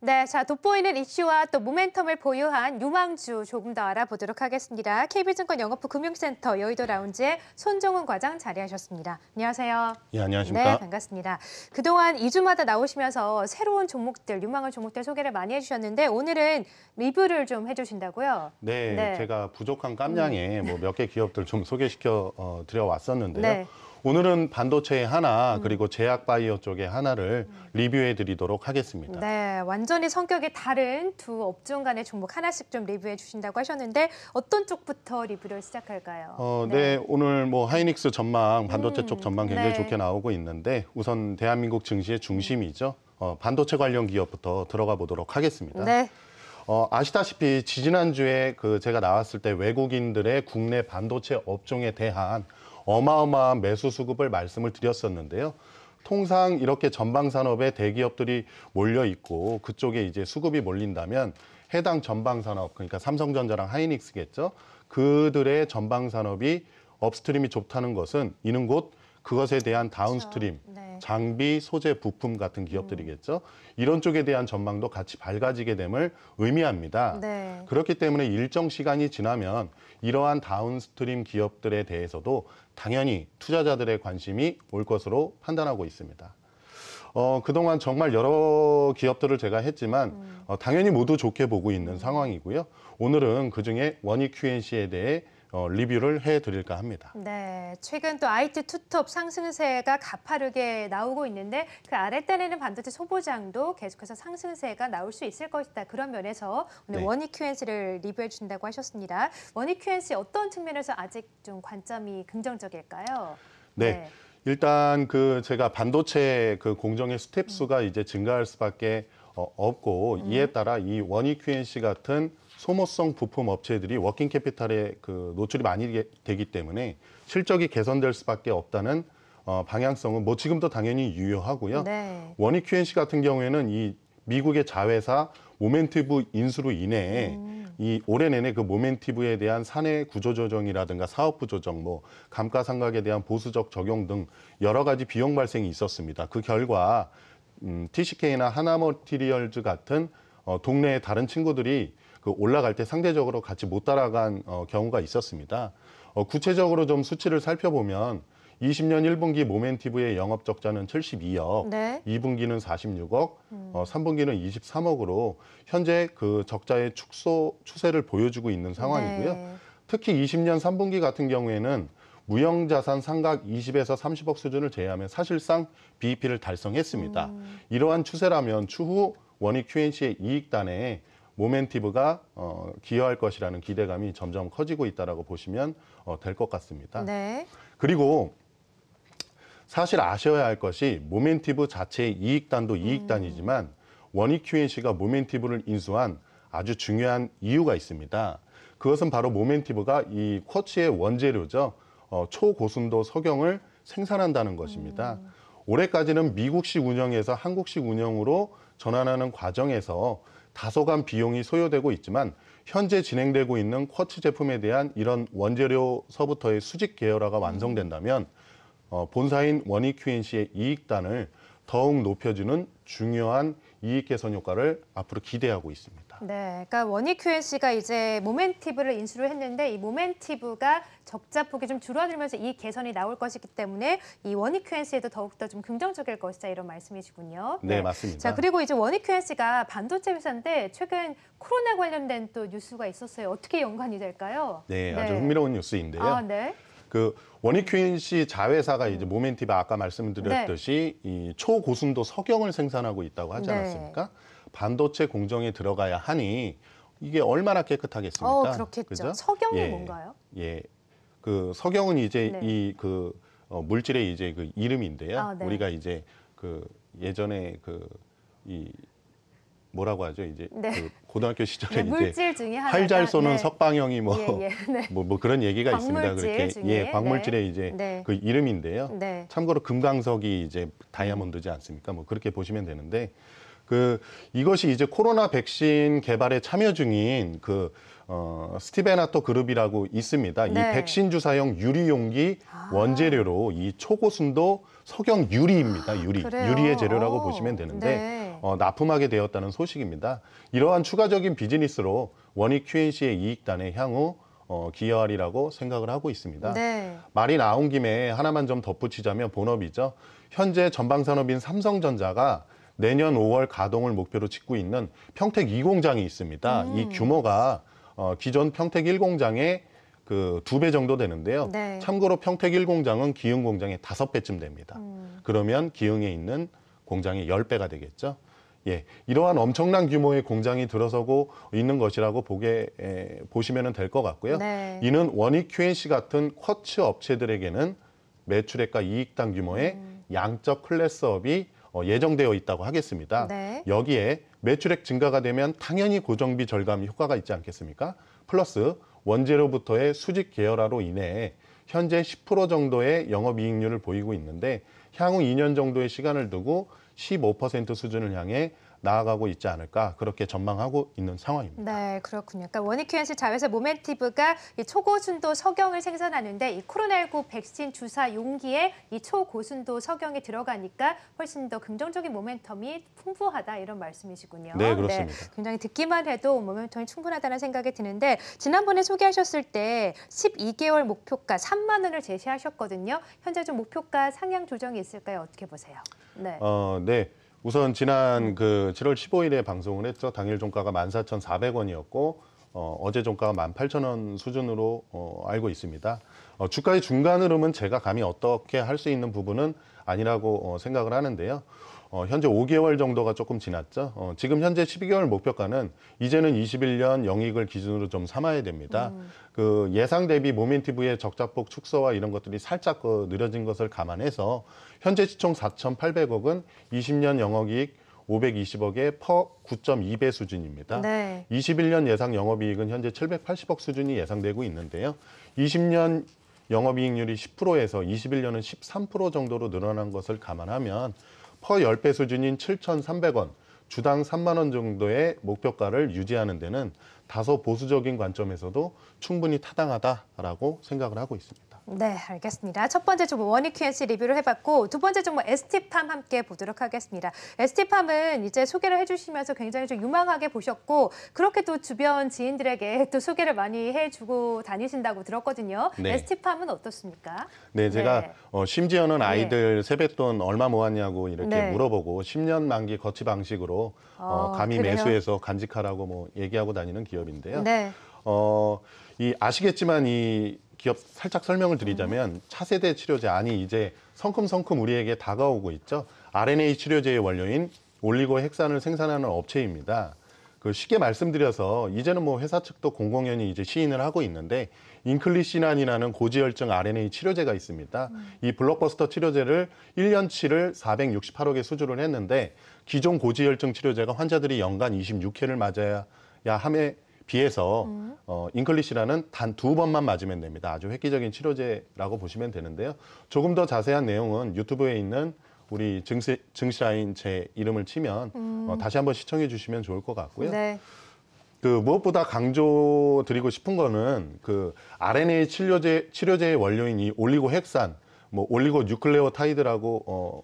네, 자 돋보이는 이슈와 또 모멘텀을 보유한 유망주 조금 더 알아보도록 하겠습니다. KB증권 영업부 금융센터 여의도 라운지에 손정훈 과장 자리하셨습니다. 안녕하세요. 예, 안녕하십니까. 네, 반갑습니다. 그동안 2주마다 나오시면서 새로운 종목들, 유망한 종목들 소개를 많이 해주셨는데 오늘은 리뷰를 좀 해주신다고요? 네, 네. 제가 부족한 깜냥에 음. 뭐몇 개 기업들 좀 소개시켜 어, 드려 왔었는데요. 네. 오늘은 반도체의 하나 음. 그리고 제약 바이오 쪽의 하나를 리뷰해 드리도록 하겠습니다. 네, 완전히 성격이 다른 두 업종 간의 종목 하나씩 좀 리뷰해 주신다고 하셨는데 어떤 쪽부터 리뷰를 시작할까요? 어, 네. 네 오늘 뭐 하이닉스 전망, 반도체 음. 쪽 전망 굉장히 네. 좋게 나오고 있는데 우선 대한민국 증시의 중심이죠. 어, 반도체 관련 기업부터 들어가 보도록 하겠습니다. 네. 어, 아시다시피 지지난주에 그 제가 나왔을 때 외국인들의 국내 반도체 업종에 대한 어마어마한 매수 수급을 말씀을 드렸었는데요. 통상 이렇게 전방 산업에 대기업들이 몰려 있고 그쪽에 이제 수급이 몰린다면 해당 전방 산업 그러니까 삼성전자랑 하이닉스겠죠. 그들의 전방 산업이 업스트림이 좋다는 것은 이는 곧 그것에 대한 다운스트림, 그렇죠. 네. 장비, 소재, 부품 같은 기업들이겠죠. 음. 이런 쪽에 대한 전망도 같이 밝아지게 됨을 의미합니다. 네. 그렇기 때문에 일정 시간이 지나면 이러한 다운스트림 기업들에 대해서도 당연히 투자자들의 관심이 올 것으로 판단하고 있습니다. 어, 그동안 정말 여러 기업들을 제가 했지만 음. 어, 당연히 모두 좋게 보고 있는 음. 상황이고요. 오늘은 그중에 원익 QNC에 대해 어, 리뷰를 해드릴까 합니다. 네, 최근 또 IT 투톱 상승세가 가파르게 나오고 있는데 그 아랫단에는 반도체 소보장도 계속해서 상승세가 나올 수 있을 것이다. 그런 면에서 오늘 네. 원익 QNC를 리뷰해 준다고 하셨습니다. 원익 QNC 어떤 측면에서 아직 좀 관점이 긍정적일까요? 네. 네. 일단 그 제가 반도체 그 공정의 스텝 수가 이제 증가할 수밖에 어, 없고 음. 이에 따라 이 원익 QNC 같은 소모성 부품 업체들이 워킹 캐피탈에 그 노출이 많이 되기 때문에 실적이 개선될 수밖에 없다는 어, 방향성은 뭐 지금도 당연히 유효하고요. 네. 원익 QNC 같은 경우에는 이 미국의 자회사 모멘티브 인수로 인해 음. 이 올해 내내 그 모멘티브에 대한 사내 구조 조정이라든가 사업부 조정, 뭐 감가상각에 대한 보수적 적용 등 여러 가지 비용 발생이 있었습니다. 그 결과 음, TCK나 하나머티리얼즈 같은 어, 동네의 다른 친구들이 그 올라갈 때 상대적으로 같이 못 따라간 어, 경우가 있었습니다. 어, 구체적으로 좀 수치를 살펴보면 20년 1분기 모멘티브의 영업 적자는 72억, 네. 2분기는 46억, 음. 어, 3분기는 23억으로 현재 그 적자의 축소 추세를 보여주고 있는 상황이고요. 네. 특히 20년 3분기 같은 경우에는 무형자산 상각 20에서 30억 수준을 제외하면 사실상 BEP를 달성했습니다. 음. 이러한 추세라면 추후 원익 QNC의 이익단에 모멘티브가 어, 기여할 것이라는 기대감이 점점 커지고 있다라고 보시면 어, 될 것 같습니다. 네. 그리고 사실 아셔야 할 것이 모멘티브 자체의 이익단도 이익단이지만 음. 원익 QNC가 모멘티브를 인수한 아주 중요한 이유가 있습니다. 그것은 바로 모멘티브가 이 쿼츠의 원재료죠. 어, 초고순도 석영을 생산한다는 것입니다. 음. 올해까지는 미국식 운영에서 한국식 운영으로 전환하는 과정에서 다소간 비용이 소요되고 있지만 현재 진행되고 있는 쿼츠 제품에 대한 이런 원재료서부터의 수직 계열화가 완성된다면 어, 본사인 원익큐인씨의 이익단을 더욱 높여주는 중요한 이익 개선 효과를 앞으로 기대하고 있습니다. 네, 그러니까 원익큐엔 씨가 이제 모멘티브를 인수를 했는데 이 모멘티브가 적자폭이 좀 줄어들면서 이 개선이 나올 것이기 때문에 이 원익큐엔 씨에도 더욱더 좀 긍정적일 것이다 이런 말씀이시군요. 네, 네. 맞습니다. 자, 그리고 이제 원익큐엔 씨가 반도체 회사인데 최근 코로나 관련된 또 뉴스가 있었어요. 어떻게 연관이 될까요? 네, 네. 아주 흥미로운 뉴스인데요. 아, 네. 그 원익큐인 씨 자회사가 이제 모멘티브 아까 말씀드렸듯이 네. 이 초고순도 석영을 생산하고 있다고 하지 네. 않았습니까? 네. 반도체 공정에 들어가야 하니 이게 얼마나 깨끗하겠습니까? 어, 그렇겠죠. 그죠? 석영은 예, 뭔가요? 예. 그 석영은 이제 네. 이그 어, 물질의 이제 그 이름인데요. 아, 네. 우리가 이제 그 예전에 그 이 뭐라고 하죠? 이제 네. 그 고등학교 시절에 네, 이제 활잘 쏘는 네. 석방형이 뭐, 예, 예. 네. 뭐, 뭐 그런 얘기가 있습니다. 그렇게 중에? 예, 광물질의 이제 그 이름인데요. 참고로 금강석이 이제 다이아몬드지 않습니까? 뭐 그렇게 보시면 되는데 그 이것이 이제 코로나 백신 개발에 참여 중인 그 어, 스티베나토 그룹이라고 있습니다. 네. 이 백신 주사용 유리 용기 아. 원재료로 이 초고순도 석영 유리입니다. 유리. 그래요? 유리의 재료라고 오. 보시면 되는데 네. 어, 납품하게 되었다는 소식입니다. 이러한 추가적인 비즈니스로 원익 QNC의 이익단에 향후 어, 기여하리라고 생각을 하고 있습니다. 네. 말이 나온 김에 하나만 좀 덧붙이자면 본업이죠. 현재 전방산업인 삼성전자가 내년 5월 가동을 목표로 짓고 있는 평택 2공장이 있습니다. 음. 이 규모가 어, 기존 평택 1공장의 그 두 배 정도 되는데요. 네. 참고로 평택 1공장은 기흥 공장의 다섯 배쯤 됩니다. 음. 그러면 기흥에 있는 공장이1 0배가 되겠죠. 예, 이러한 엄청난 규모의 공장이 들어서고 있는 것이라고 보게 에, 보시면 될 것 같고요. 네. 이는 원익 QNC 같은 쿼츠 업체들에게는 매출액과 이익당 규모의 음. 양적 클래스업이 어, 예정되어 있다고 하겠습니다. 네. 여기에 매출액 증가가 되면 당연히 고정비 절감 효과가 있지 않겠습니까? 플러스 원재료부터의 수직 계열화로 인해 현재 10% 정도의 영업이익률을 보이고 있는데 향후 2년 정도의 시간을 두고 15% 수준을 향해 나아가고 있지 않을까 그렇게 전망하고 있는 상황입니다. 네, 그렇군요. 그러니까 원익큐엔스 자회사 모멘티브가 이 초고순도 석영을 생산하는데 이 코로나19 백신 주사 용기에 이 초고순도 석영이 들어가니까 훨씬 더 긍정적인 모멘텀이 풍부하다 이런 말씀이시군요. 네, 그렇습니다. 네, 굉장히 듣기만 해도 모멘텀이 충분하다는 생각이 드는데 지난번에 소개하셨을 때 12개월 목표가 3만 원을 제시하셨거든요. 현재 좀 목표가 상향 조정이 있을까요? 어떻게 보세요? 네. 어, 네. 우선 지난 그 7월 15일에 방송을 했죠. 당일 종가가 14,400원이었고 어, 어제 종가가 18,000원 수준으로 어, 알고 있습니다. 어, 주가의 중간 흐름은 제가 감히 어떻게 할 수 있는 부분은 아니라고 어, 생각을 하는데요. 어, 현재 5개월 정도가 조금 지났죠. 어, 지금 현재 12개월 목표가는 이제는 21년 영익을 기준으로 좀 삼아야 됩니다. 음. 그 예상 대비 모멘티브의 적자폭 축소와 이런 것들이 살짝 그 느려진 것을 감안해서 현재 시총 4,800억은 20년 영업이익 520억에 퍼 9.2배 수준입니다. 네. 21년 예상 영업이익은 현재 780억 수준이 예상되고 있는데요. 20년 영업이익률이 10%에서 21년은 13% 정도로 늘어난 것을 감안하면 퍼 10배 수준인 7,300원, 주당 3만 원 정도의 목표가를 유지하는 데는 다소 보수적인 관점에서도 충분히 타당하다라고 생각을 하고 있습니다. 네, 알겠습니다. 첫 번째 종목 원익 QNC 리뷰를 해봤고 두 번째 종목 에스티팜 함께 보도록 하겠습니다. 에스티팜은 이제 소개를 해주시면서 굉장히 좀 유망하게 보셨고 그렇게 또 주변 지인들에게 또 소개를 많이 해주고 다니신다고 들었거든요. 네. 에스티팜은 어떻습니까? 네, 제가 네. 어, 심지어는 네. 아이들 네. 세뱃돈 얼마 모았냐고 이렇게 네. 물어보고 10년 만기 거치 방식으로 어, 어, 감히 그래요? 매수해서 간직하라고 뭐 얘기하고 다니는 기업인데요. 네. 어, 이 아시겠지만 이 기업 살짝 설명을 드리자면 차세대 치료제 아니 이제 성큼성큼 우리에게 다가오고 있죠. RNA 치료제의 원료인 올리고 핵산을 생산하는 업체입니다. 그 쉽게 말씀드려서 이제는 뭐 회사 측도 공공연히 이제 시인을 하고 있는데 인클리시난이라는 고지혈증 RNA 치료제가 있습니다. 음. 이 블록버스터 치료제를 1년치를 468억에 수주를 했는데 기존 고지혈증 치료제가 환자들이 연간 26회를 맞아야 함에 비해서 음. 어, 잉클리시라는 단 두 번만 맞으면 됩니다. 아주 획기적인 치료제라고 보시면 되는데요. 조금 더 자세한 내용은 유튜브에 있는 우리 증시, 증시라인 제 이름을 치면 어, 음. 어, 다시 한번 시청해 주시면 좋을 것 같고요. 네. 그 무엇보다 강조드리고 싶은 거는 그 RNA 치료제 치료제의 원료인 이 올리고핵산, 뭐 올리고뉴클레오타이드라고 어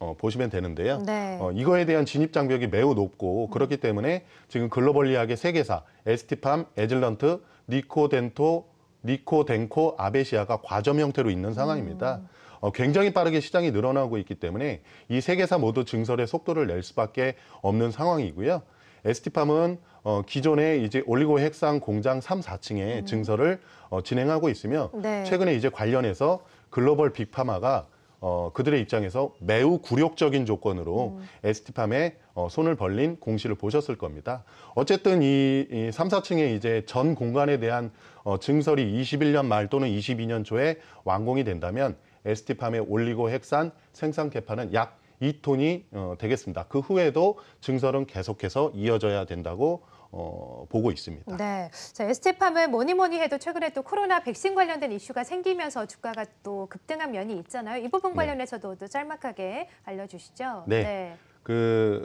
어, 보시면 되는데요. 네. 어, 이거에 대한 진입 장벽이 매우 높고 그렇기 때문에 지금 글로벌리하게 세계사 에스티팜, 에즐런트 니코덴토, 니코덴코, 아베시아가 과점 형태로 있는 상황입니다. 음. 어, 굉장히 빠르게 시장이 늘어나고 있기 때문에 이세계사 모두 증설의 속도를 낼 수밖에 없는 상황이고요. 에스티팜은 어, 기존에 이제 올리고 핵산 공장 3, 4층에 음. 증설을 어, 진행하고 있으며 네. 최근에 이제 관련해서 글로벌 빅파마가 어, 그들의 입장에서 매우 굴욕적인 조건으로 음. 에스티팜에 어, 손을 벌린 공시를 보셨을 겁니다. 어쨌든 이, 이 3, 4층에 이제 전 공간에 대한 어, 증설이 21년 말 또는 22년 초에 완공이 된다면 에스티팜의 올리고 핵산 생산 개판은 약 2톤이 어, 되겠습니다. 그 후에도 증설은 계속해서 이어져야 된다고 어, 보고 있습니다. 네, 자, ST팜은 뭐니 뭐니 해도 최근에 또 코로나 백신 관련된 이슈가 생기면서 주가가 또 급등한 면이 있잖아요. 이 부분 네. 관련해서도 네. 또 짤막하게 알려주시죠. 네. 네. 그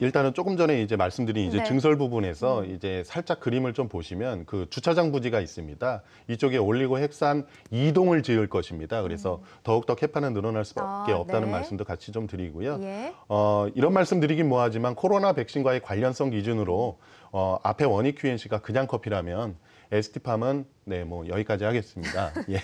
일단은 조금 전에 이제 말씀드린 이제 네. 증설 부분에서 음. 이제 살짝 그림을 좀 보시면 그 주차장 부지가 있습니다. 이쪽에 올리고 핵산 이동을 지을 것입니다. 그래서 음. 더욱더 캐파는 늘어날 수밖에 아, 네. 없다는 네. 말씀도 같이 좀 드리고요. 예. 어, 이런 말씀 드리긴 뭐하지만 코로나 백신과의 관련성 기준으로 어, 앞에 원익 QNC가 그냥 커피라면 에스티팜은 네 뭐 여기까지 하겠습니다. 예.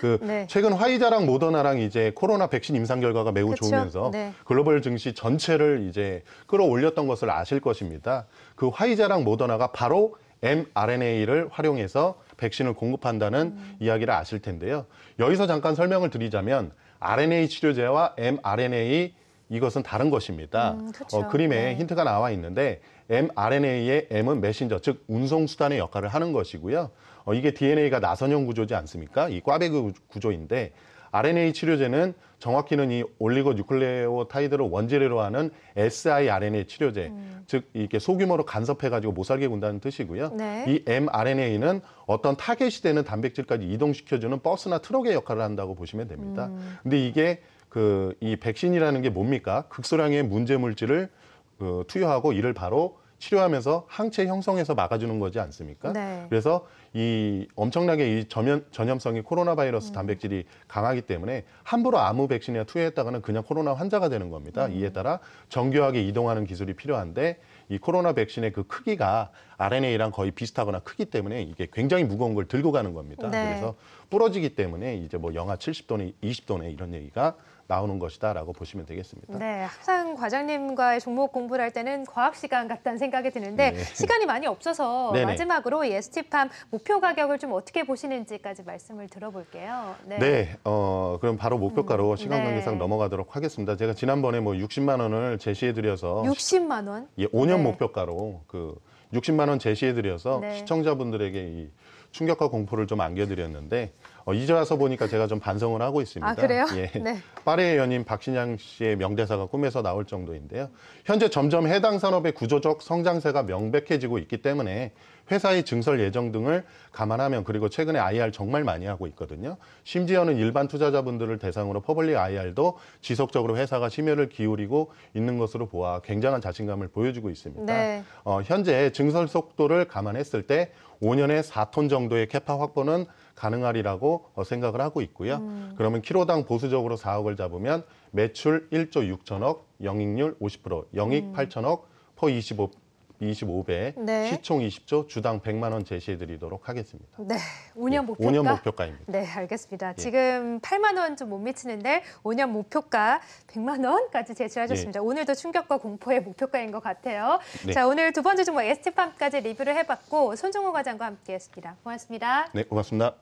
그 네. 최근 화이자랑 모더나랑 이제 코로나 백신 임상 결과가 매우 그쵸? 좋으면서 네. 글로벌 증시 전체를 이제 끌어올렸던 것을 아실 것입니다. 그 화이자랑 모더나가 바로 mRNA를 활용해서 백신을 공급한다는 음. 이야기를 아실 텐데요. 여기서 잠깐 설명을 드리자면 RNA 치료제와 mRNA 이것은 다른 것입니다. 음, 그렇죠. 어, 그림에 네. 힌트가 나와 있는데 mRNA의 M은 메신저, 즉 운송 수단의 역할을 하는 것이고요. 어, 이게 DNA가 나선형 구조지 않습니까? 이 꽈배기 구조인데 RNA 치료제는 정확히는 이 올리고뉴클레오타이드를 원재료로 하는 siRNA 치료제, 음. 즉 이렇게 소규모로 간섭해가지고 못 살게 군다는 뜻이고요. 네. 이 mRNA는 어떤 타겟이 되는 단백질까지 이동시켜주는 버스나 트럭의 역할을 한다고 보시면 됩니다. 음. 근데 이게 그이 백신이라는 게 뭡니까? 극소량의 문제 물질을 그 투여하고 이를 바로 치료하면서 항체 형성해서 막아주는 거지 않습니까? 네. 그래서 이 엄청나게 이 전염, 전염성이 코로나 바이러스 음. 단백질이 강하기 때문에 함부로 아무 백신이나 투여했다가는 그냥 코로나 환자가 되는 겁니다. 음. 이에 따라 정교하게 이동하는 기술이 필요한데 이 코로나 백신의 그 크기가 RNA랑 거의 비슷하거나 크기 때문에 이게 굉장히 무거운 걸 들고 가는 겁니다. 네. 그래서 부러지기 때문에 이제 뭐 영하 70도나 20도네 이런 얘기가 나오는 것이다라고 보시면 되겠습니다. 네, 항상 과장님과의 종목 공부를 할 때는 과학 시간 같다는 생각이 드는데 네. 시간이 많이 없어서 네네. 마지막으로 예스티팜 목표 가격을 좀 어떻게 보시는지까지 말씀을 들어볼게요. 네, 네 어, 그럼 바로 목표가로 음, 시간 네. 관계상 네. 넘어가도록 하겠습니다. 제가 지난번에 뭐 60만 원을 제시해드려서 60만 원? 예, 5년 목표가로 그 60만 원 제시해드려서 네. 시청자분들에게 이 충격과 공포를 좀 안겨드렸는데 어, 이제 와서 보니까 제가 좀 반성을 하고 있습니다. 아, 그래요? 예. 네. 파리의 연인 박신양 씨의 명대사가 꿈에서 나올 정도인데요. 현재 점점 해당 산업의 구조적 성장세가 명백해지고 있기 때문에 회사의 증설 예정 등을 감안하면 그리고 최근에 IR 정말 많이 하고 있거든요. 심지어는 일반 투자자분들을 대상으로 퍼블릭 IR도 지속적으로 회사가 심혈을 기울이고 있는 것으로 보아 굉장한 자신감을 보여주고 있습니다. 네. 어, 현재 증설 속도를 감안했을 때 5년에 4톤 정도의 캐파 확보는 가능하리라고 어, 생각을 하고 있고요. 음. 그러면 키로당 보수적으로 4억을 잡으면 매출 1조 6천억, 영익률 50%, 영익 음. 8천억, 퍼 25, 25배, 네. 시총 20조, 주당 100만 원 제시해 드리도록 하겠습니다. 네, 5년 예, 목표가. 5년 목표가입니다. 네, 알겠습니다. 예. 지금 8만 원 좀 못 미치는데 5년 목표가 100만 원까지 제시하셨습니다. 예. 오늘도 충격과 공포의 목표가인 것 같아요. 네. 자, 오늘 두 번째 종목 에스티팜까지 리뷰를 해봤고 손종호 과장과 함께했습니다. 고맙습니다. 네, 고맙습니다.